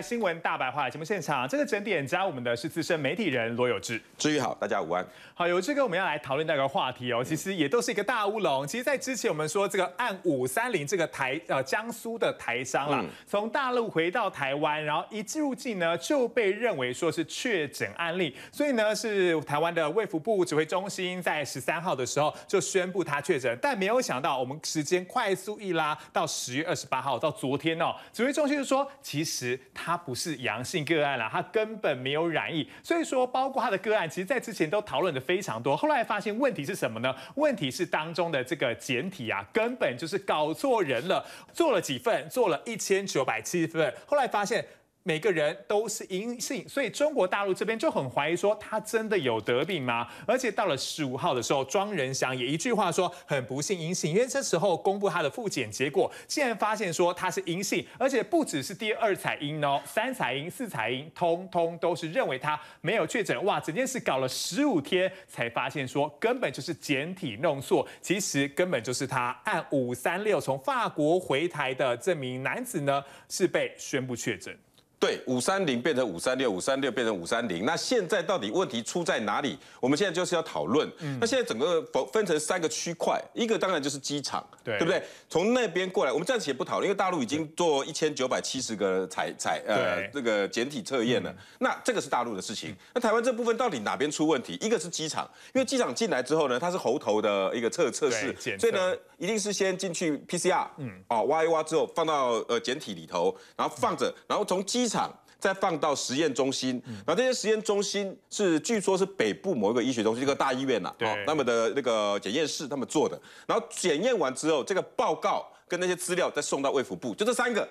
新闻大白话节目现场，这个整点加我们的是资深媒体人罗有志。志宇好，大家午安。好，有志哥，我们要来讨论那个话题哦，其实也都是一个大乌龙。其实，在之前我们说这个按五三零这个台呃江苏的台商啦，从大陆回到台湾，然后一入境呢就被认为说是确诊案例，所以呢是台湾的卫福部指挥中心在十三号的时候就宣布他确诊，但没有想到我们时间快速一拉到十月二十八号到昨天哦，指挥中心就说其实他。他不是阳性个案了，他根本没有染疫，所以说包括他的个案，其实，在之前都讨论的非常多。后来发现问题是什么呢？问题是当中的这个简体啊，根本就是搞错人了，做了几份，做了一千九百七十份，后来发现。每个人都是阴性，所以中国大陆这边就很怀疑说他真的有得病吗？而且到了十五号的时候，庄仁祥也一句话说很不幸阴性，因为这时候公布他的复检结果，竟然发现说他是阴性，而且不只是第二彩阴哦，三彩阴、四彩阴，通通都是认为他没有确诊。哇，整件事搞了十五天才发现说根本就是简体弄错，其实根本就是他按五三六从法国回台的这名男子呢是被宣布确诊。对，五三零变成五三六，五三六变成五三零。那现在到底问题出在哪里？我们现在就是要讨论。嗯、那现在整个分分成三个区块，一个当然就是机场，对不对？从那边过来，我们暂时也不讨论，因为大陆已经做一千九百七十个采采呃这个简体测验了。那这个是大陆的事情。那台湾这部分到底哪边出问题？一个是机场，因为机场进来之后呢，它是喉头的一个测测试，所以呢，一定是先进去 PCR，嗯，哦挖一挖之后放到呃简体里头，然后放着，然后从机。场，再放到实验中心，然后这些实验中心是据说是北部某一个医学中心一个大医院呐，那么的那个检验室他们做的，然后检验完之后，这个报告跟那些资料再送到卫福部，就这三个，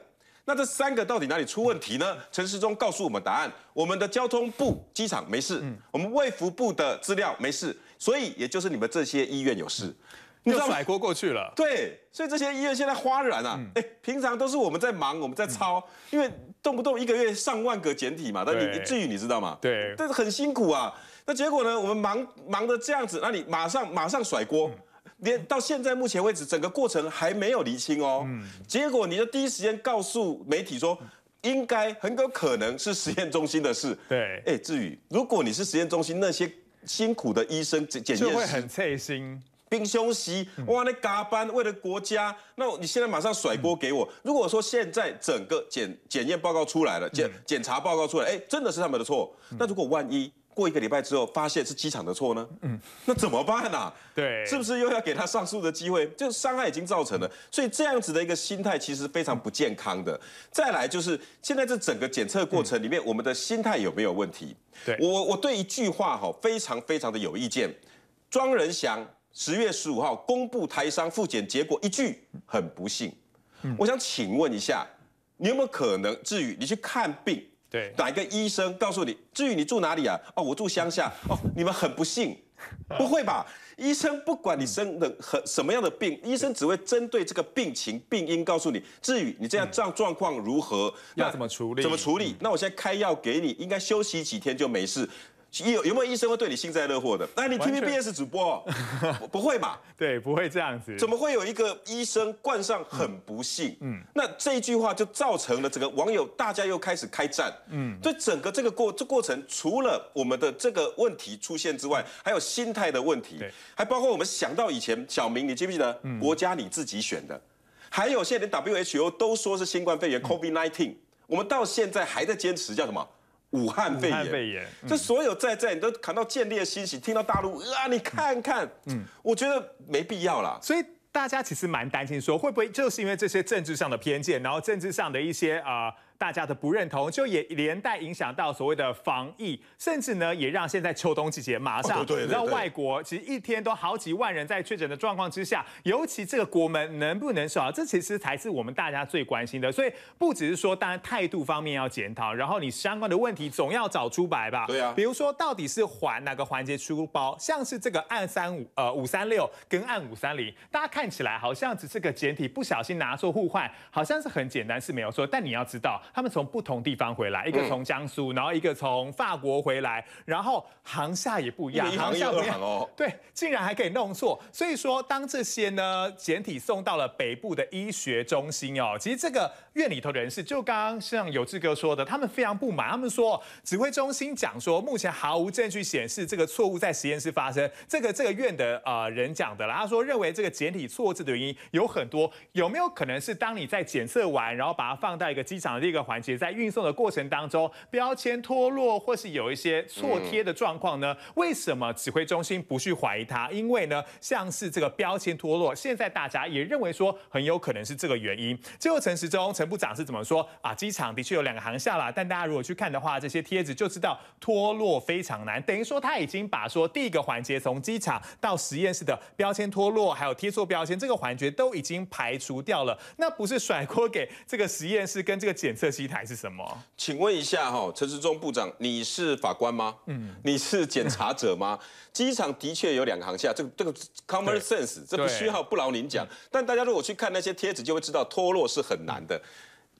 那这三个到底哪里出问题呢？陈时中告诉我们答案：我们的交通部机场没事，我们卫福部的资料没事，所以也就是你们这些医院有事。你知道甩锅过去了，对，所以这些医院现在哗然啊！哎，平常都是我们在忙，我们在操，因为动不动一个月上万个简体嘛，但你至于你知道吗？对，但是很辛苦啊。那结果呢？我们忙忙的这样子，那你马上马上甩锅，连到现在目前为止，整个过程还没有厘清哦。结果你就第一时间告诉媒体说，应该很有可能是实验中心的事。对，哎，至于如果你是实验中心那些辛苦的医生检检验，就会很费心。兵凶时，哇，那嘎班为了国家，那你现在马上甩锅给我。如果说现在整个检检验报告出来了，检检查报告出来，哎，真的是他们的错。那如果万一过一个礼拜之后发现是机场的错呢？嗯，那怎么办呢？对，是不是又要给他上诉的机会？就伤害已经造成了，所以这样子的一个心态其实非常不健康的。再来就是现在这整个检测过程里面，我们的心态有没有问题？对我，我对一句话哈，非常非常的有意见，庄仁祥。十月十五号公布台商复检结果，一句很不幸。我想请问一下，你有没有可能？至于你去看病，对，哪一个医生告诉你？至于你住哪里啊？哦，我住乡下。哦，你们很不幸，不会吧？医生不管你生的很什么样的病，医生只会针对这个病情病因告诉你。至于你这样状状况如何，要怎么处理？怎么处理？那我现在开药给你，应该休息几天就没事。有有没有医生会对你幸灾乐祸的？那你 t v B S 主播 不会嘛？对，不会这样子。怎么会有一个医生冠上很不幸？嗯，那这一句话就造成了整个网友大家又开始开战。嗯，所以整个这个过这过程，除了我们的这个问题出现之外，还有心态的问题，还包括我们想到以前小明，你记不记得国家你自己选的？还有现在连 W H O 都说是新冠肺炎 COVID nineteen，我们到现在还在坚持叫什么？武汉肺炎，这所有在在你都看到建立的欣喜，听到大陆啊，你看看，嗯，我觉得没必要啦。所以大家其实蛮担心，说会不会就是因为这些政治上的偏见，然后政治上的一些啊。大家的不认同，就也连带影响到所谓的防疫，甚至呢，也让现在秋冬季节马上你知道外国，其实一天都好几万人在确诊的状况之下，尤其这个国门能不能守啊？这其实才是我们大家最关心的。所以不只是说，当然态度方面要检讨，然后你相关的问题总要找出白吧。对啊，比如说到底是环哪个环节出包，像是这个按三五呃五三六跟按五三零，大家看起来好像只是个简体不小心拿错互换，好像是很简单是没有错，但你要知道。他们从不同地方回来，一个从江苏，然后一个从法国回来，然后航下也不一样，航下不一样哦。对，竟然还可以弄错。所以说，当这些呢简体送到了北部的医学中心哦，其实这个院里头人士就刚刚像有志哥说的，他们非常不满，他们说指挥中心讲说目前毫无证据显示这个错误在实验室发生。这个这个院的呃人讲的啦，他说认为这个简体错字的原因有很多，有没有可能是当你在检测完，然后把它放到一个机场的这个。环节在运送的过程当中，标签脱落或是有一些错贴的状况呢？为什么指挥中心不去怀疑它？因为呢，像是这个标签脱落，现在大家也认为说很有可能是这个原因。最后陈时中陈部长是怎么说啊？机场的确有两个航厦啦，但大家如果去看的话，这些贴纸就知道脱落非常难，等于说他已经把说第一个环节从机场到实验室的标签脱落还有贴错标签这个环节都已经排除掉了。那不是甩锅给这个实验室跟这个检测。C 台是什么？请问一下哈，陈时中部长，你是法官吗？嗯，你是检查者吗？机场的确有两个航厦，这这个 common sense，这不需要不劳您讲。但大家如果去看那些贴子，就会知道脱落是很难的。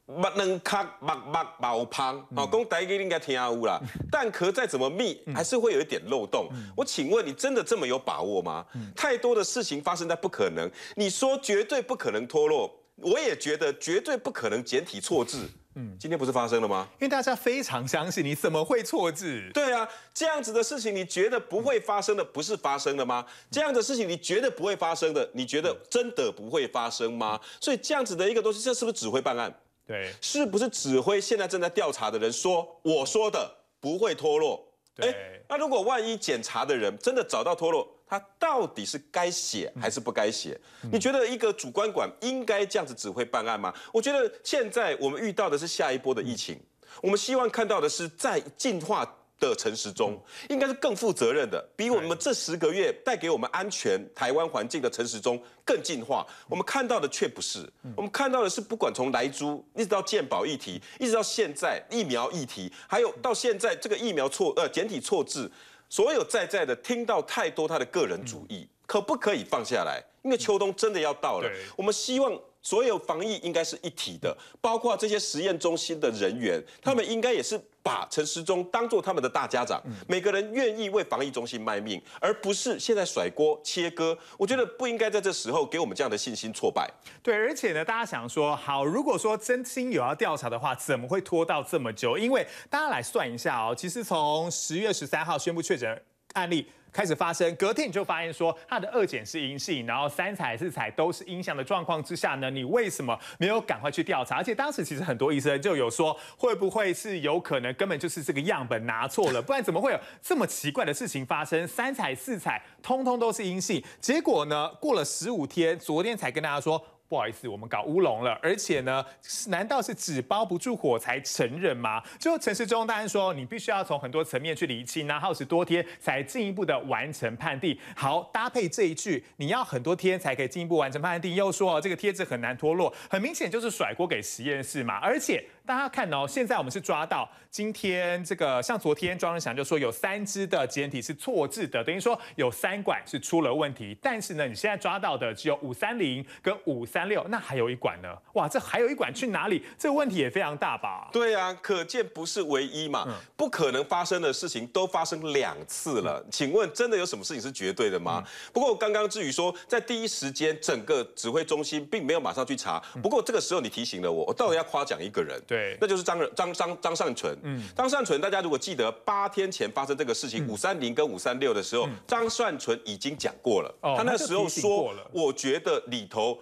不能卡，包包包胖啊，公台应该填下乌啦。蛋壳再怎么密，还是会有一点漏洞。我请问你，真的这么有把握吗？太多的事情发生在不可能。你说绝对不可能脱落，我也觉得绝对不可能简体错字。嗯，今天不是发生了吗？因为大家非常相信，你怎么会错字？对啊，这样子的事情，你觉得不会发生的，不是发生了吗？这样的事情，你觉得不会发生的，你觉得真的不会发生吗？所以这样子的一个东西，这是不是指挥办案？对，是不是指挥现在正在调查的人说，我说的不会脱落？对。那如果万一检查的人真的找到脱落？他到底是该写还是不该写？你觉得一个主观管应该这样子指挥办案吗？我觉得现在我们遇到的是下一波的疫情，我们希望看到的是在进化的陈时中，应该是更负责任的，比我们这十个月带给我们安全台湾环境的陈时中更进化。我们看到的却不是，我们看到的是不管从莱猪一直到健保议题，一直到现在疫苗议题，还有到现在这个疫苗错呃简体错字。所有在在的听到太多他的个人主义，可不可以放下来？因为秋冬真的要到了，我们希望。所有防疫应该是一体的，包括这些实验中心的人员，他们应该也是把陈时中当做他们的大家长，每个人愿意为防疫中心卖命，而不是现在甩锅切割。我觉得不应该在这时候给我们这样的信心挫败。对，而且呢，大家想说，好，如果说真心有要调查的话，怎么会拖到这么久？因为大家来算一下哦，其实从十月十三号宣布确诊。案例开始发生，隔天你就发现说，他的二检是阴性，然后三采四采都是阴性的状况之下呢，你为什么没有赶快去调查？而且当时其实很多医生就有说，会不会是有可能根本就是这个样本拿错了，不然怎么会有这么奇怪的事情发生？三采四采通通都是阴性，结果呢，过了十五天，昨天才跟大家说。不好意思，我们搞乌龙了，而且呢，难道是纸包不住火才承认吗？最后，陈世忠大人说，你必须要从很多层面去理清啊，耗时多天才进一步的完成判定。好，搭配这一句，你要很多天才可以进一步完成判定，又说这个贴纸很难脱落，很明显就是甩锅给实验室嘛，而且。大家看哦，现在我们是抓到今天这个，像昨天庄文祥就说有三支的检体是错字的，等于说有三管是出了问题。但是呢，你现在抓到的只有五三零跟五三六，那还有一管呢？哇，这还有一管去哪里？这个问题也非常大吧？对啊，可见不是唯一嘛，不可能发生的事情都发生两次了。请问真的有什么事情是绝对的吗？不过刚刚至于说在第一时间整个指挥中心并没有马上去查，不过这个时候你提醒了我，我到底要夸奖一个人。对。那就是张张张张善存，张善存，大家如果记得八天前发生这个事情五三零跟五三六的时候，张善存已经讲过了，他那时候说，我觉得里头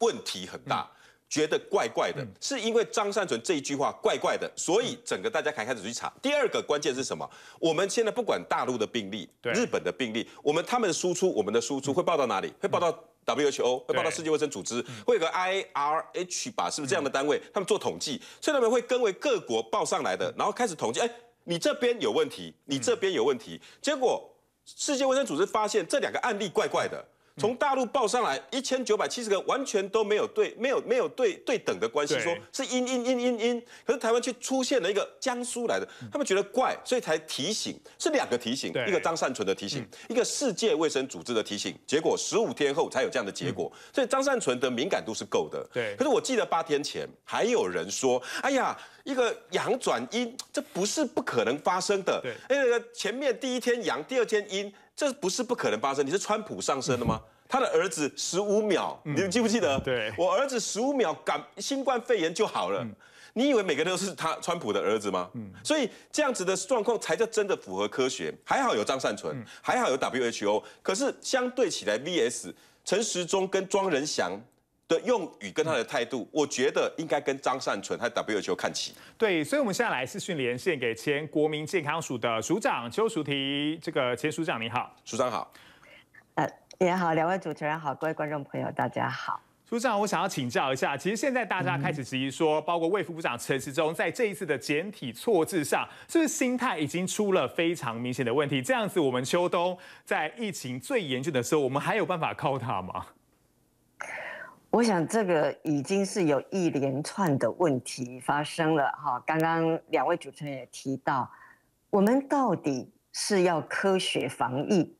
问题很大，觉得怪怪的，是因为张善存这一句话怪怪的，所以整个大家才始开始去查。第二个关键是什么？我们现在不管大陆的病例，日本的病例，我们他们输出，我们的输出会报到哪里？会报到？W H O 会报到世界卫生组织，会有个 I R H 吧，是不是这样的单位？他们做统计，所以他们会跟为各国报上来的，然后开始统计。哎，你这边有问题，你这边有问题。结果世界卫生组织发现这两个案例怪怪的。从大陆报上来一千九百七十个，完全都没有对，没有没有对对等的关系，说是阴阴阴阴阴，可是台湾却出现了一个江苏来的，他们觉得怪，所以才提醒，是两个提醒，一个张善存的提醒，一个世界卫生组织的提醒，结果十五天后才有这样的结果，所以张善存的敏感度是够的。对。可是我记得八天前还有人说，哎呀，一个阳转阴，这不是不可能发生的。对。那个前面第一天阳，第二天阴。这不是不可能发生。你是川普上升的吗？他的儿子十五秒，你记不记得？对，我儿子十五秒感新冠肺炎就好了。你以为每个人都是他川普的儿子吗？嗯，所以这样子的状况才叫真的符合科学。还好有张善存，还好有 WHO。可是相对起来，VS 陈时中跟庄人祥。的用语跟他的态度，我觉得应该跟张善存和 WQ 看齐。对，所以我们现在来视讯连线给前国民健康署的署长邱淑媞，这个前署长你好，署长好。呃，也好，两位主持人好，各位观众朋友大家好。署长，我想要请教一下，其实现在大家开始质疑说，包括魏副部长陈时中在这一次的简体错字上，是不是心态已经出了非常明显的问题？这样子，我们秋冬在疫情最严峻的时候，我们还有办法靠他吗？我想这个已经是有一连串的问题发生了哈。刚刚两位主持人也提到，我们到底是要科学防疫，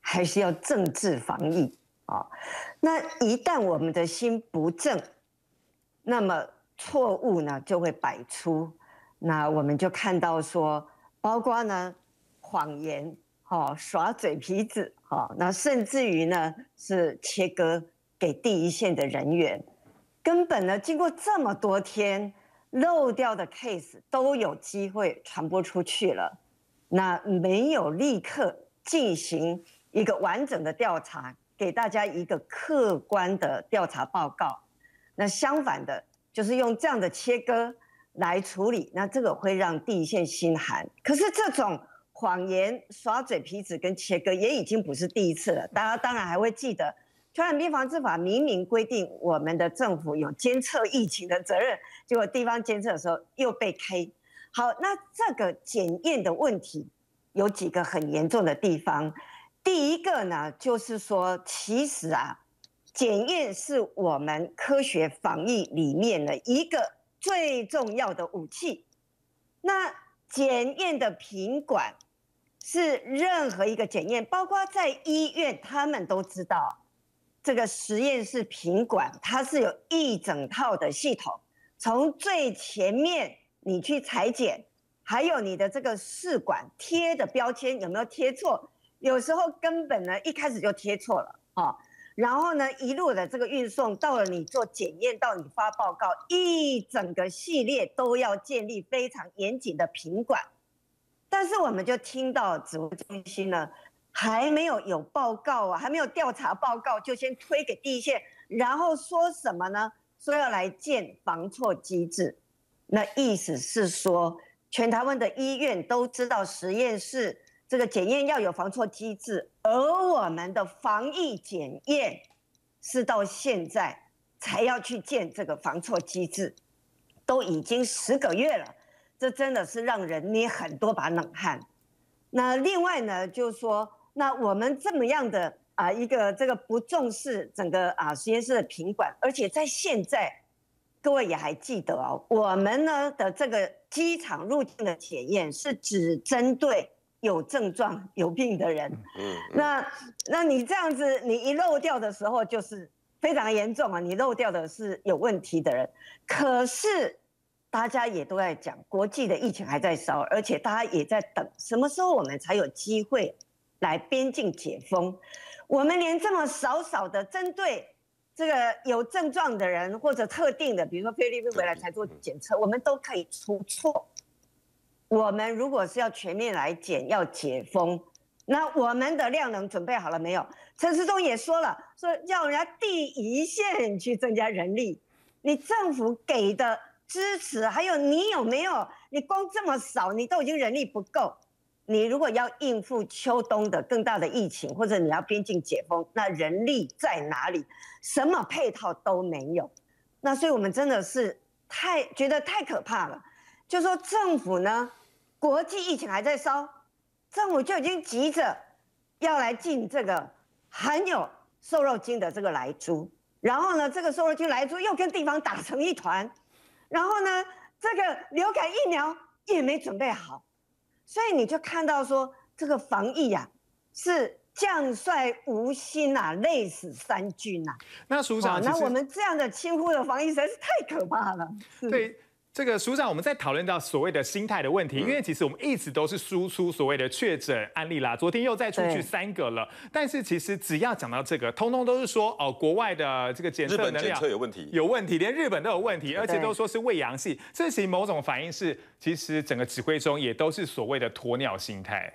还是要政治防疫啊？那一旦我们的心不正，那么错误呢就会摆出。那我们就看到说，包括呢谎言哈、耍嘴皮子哈，那甚至于呢是切割。给第一线的人员，根本呢，经过这么多天，漏掉的 case 都有机会传播出去了。那没有立刻进行一个完整的调查，给大家一个客观的调查报告。那相反的，就是用这样的切割来处理，那这个会让第一线心寒。可是这种谎言、耍嘴皮子跟切割，也已经不是第一次了。大家当然还会记得。传染病防治法明明规定，我们的政府有监测疫情的责任，结果地方监测的时候又被 K。好，那这个检验的问题有几个很严重的地方。第一个呢，就是说，其实啊，检验是我们科学防疫里面的一个最重要的武器。那检验的品管是任何一个检验，包括在医院，他们都知道。这个实验室品管，它是有一整套的系统，从最前面你去裁剪，还有你的这个试管贴的标签有没有贴错，有时候根本呢一开始就贴错了哦，然后呢一路的这个运送到了你做检验，到你发报告，一整个系列都要建立非常严谨的品管，但是我们就听到指挥中心呢。还没有有报告啊，还没有调查报告就先推给第一线，然后说什么呢？说要来建防错机制，那意思是说全台湾的医院都知道实验室这个检验要有防错机制，而我们的防疫检验是到现在才要去建这个防错机制，都已经十个月了，这真的是让人捏很多把冷汗。那另外呢，就是说。那我们这么样的啊，一个这个不重视整个啊实验室的品管，而且在现在，各位也还记得哦，我们呢的这个机场入境的检验是只针对有症状有病的人。嗯。那那你这样子，你一漏掉的时候，就是非常严重啊！你漏掉的是有问题的人。可是大家也都在讲，国际的疫情还在烧，而且大家也在等，什么时候我们才有机会？来边境解封，我们连这么少少的针对这个有症状的人或者特定的，比如说菲律宾回来才做检测，我们都可以出错。我们如果是要全面来检，要解封，那我们的量能准备好了没有？陈世忠也说了，说要人家第一线去增加人力，你政府给的支持，还有你有没有？你光这么少，你都已经人力不够。你如果要应付秋冬的更大的疫情，或者你要边境解封，那人力在哪里？什么配套都没有。那所以我们真的是太觉得太可怕了。就说政府呢，国际疫情还在烧，政府就已经急着要来进这个含有瘦肉精的这个来猪，然后呢，这个瘦肉精来猪又跟地方打成一团，然后呢，这个流感疫苗也没准备好。所以你就看到说，这个防疫呀，是将帅无心啊，累死三军呐。那署长，那我们这样的轻忽的防疫实在是太可怕了。对。这个署长，我们在讨论到所谓的心态的问题，因为其实我们一直都是输出所谓的确诊案例啦，昨天又再出去三个了。但是其实只要讲到这个，通通都是说哦，国外的这个检测能力有问题，有问题，连日本都有问题，而且都说是未阳性，自行某种反应是，其实整个指挥中也都是所谓的鸵鸟心态。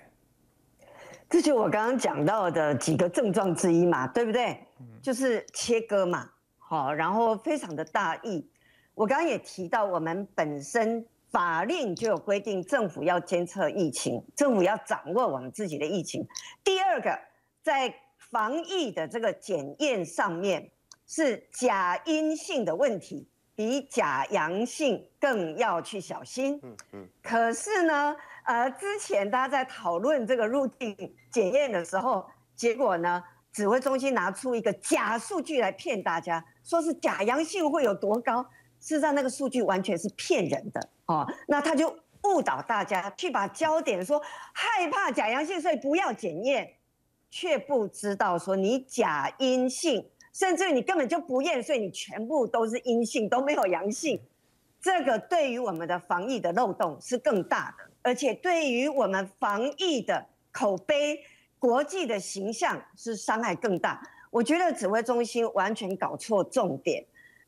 这就我刚刚讲到的几个症状之一嘛，对不对？就是切割嘛，好，然后非常的大意。我刚刚也提到，我们本身法令就有规定，政府要监测疫情，政府要掌握我们自己的疫情。第二个，在防疫的这个检验上面，是假阴性的问题比假阳性更要去小心。嗯嗯。可是呢，呃，之前大家在讨论这个入境检验的时候，结果呢，指挥中心拿出一个假数据来骗大家，说是假阳性会有多高？事实上，那个数据完全是骗人的哦。那他就误导大家去把焦点说害怕假阳性，所以不要检验，却不知道说你假阴性，甚至你根本就不验，所以你全部都是阴性，都没有阳性。这个对于我们的防疫的漏洞是更大的，而且对于我们防疫的口碑、国际的形象是伤害更大。我觉得指挥中心完全搞错重点。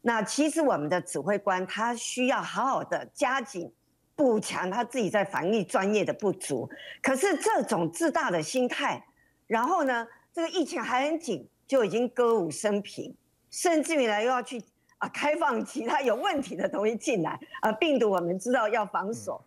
那其实我们的指挥官他需要好好的加紧补强他自己在防疫专业的不足，可是这种自大的心态，然后呢，这个疫情还很紧，就已经歌舞升平，甚至于呢又要去啊开放其他有问题的东西进来，啊，病毒我们知道要防锁，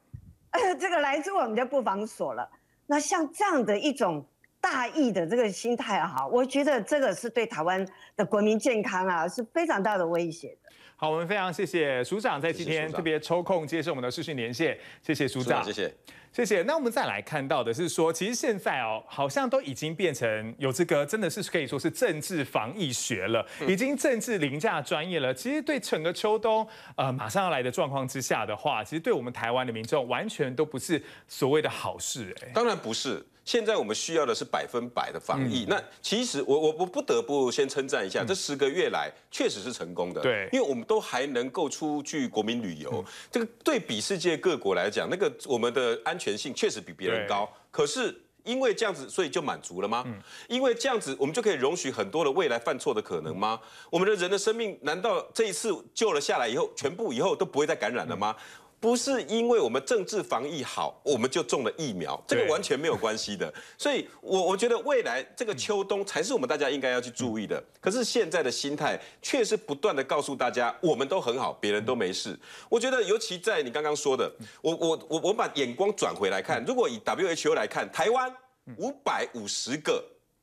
呃 这个来自我们就不防锁了，那像这样的一种。大意的这个心态哈，我觉得这个是对台湾的国民健康啊是非常大的威胁的。好，我们非常谢谢署长在今天特别抽空接受我们的视讯连线，谢谢署长，谢谢。谢谢。那我们再来看到的是说，其实现在哦，好像都已经变成有这个真的是可以说是政治防疫学了，已经政治凌驾专业了。其实对整个秋冬呃马上要来的状况之下的话，其实对我们台湾的民众完全都不是所谓的好事。哎，当然不是。现在我们需要的是百分百的防疫。那其实我我我不得不先称赞一下，这十个月来确实是成功的。对，因为我们都还能够出去国民旅游，这个对比世界各国来讲，那个我们的安。安全性确实比别人高，可是因为这样子，所以就满足了吗？因为这样子，我们就可以容许很多的未来犯错的可能吗？我们的人的生命，难道这一次救了下来以后，全部以后都不会再感染了吗？不是因为我们政治防疫好，我们就中了疫苗，这个完全没有关系的。所以，我我觉得未来这个秋冬才是我们大家应该要去注意的。可是现在的心态，却是不断的告诉大家，我们都很好，别人都没事。我觉得，尤其在你刚刚说的，我我我我把眼光转回来看，如果以 WHO 来看，台湾五百五十个。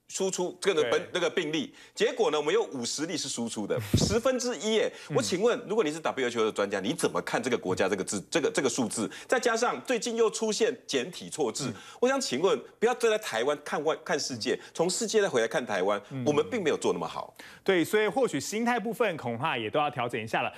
输出这个本那个病例，结果呢，我们有五十例是输出的，十分之一。耶。我请问，如果你是 WHO 的专家，你怎么看这个国家这个字这个这个数字？再加上最近又出现简体错字，我想请问，不要站在台湾看外看世界，从世界再回来看台湾，我们并没有做那么好。对，所以或许心态部分恐怕也都要调整一下了。